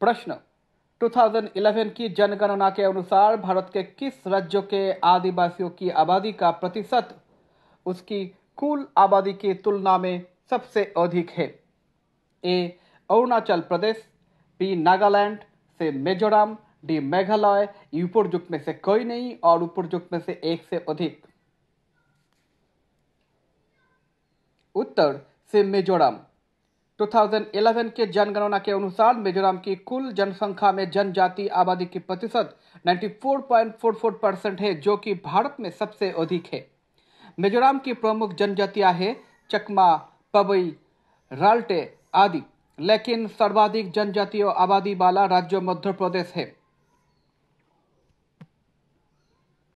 प्रश्न 2011 की जनगणना के अनुसार भारत के किस राज्यों के आदिवासियों की आबादी का प्रतिशत उसकी कुल आबादी की तुलना में सबसे अधिक है A Arunachal Pradesh B Nagaland C Mizoram D Meghalaya यूपुरजुक में से कोई नहीं और ऊपरजुक में से एक से अधिक उत्तर से मिजोरम 2011 के जनगणना के अनुसार मिजोरम की कुल जनसंख्या में जनजाति आबादी की प्रतिशत 94.44 परसेंट है जो कि भारत में सबसे अधिक है मिजोरम की प्रमुख जनजातियां हैं चकमा पबई राल्टे आदि लेकिन सर्वाधिक जनजातीय आबादी वाला राज्य मध्य प्रदेश है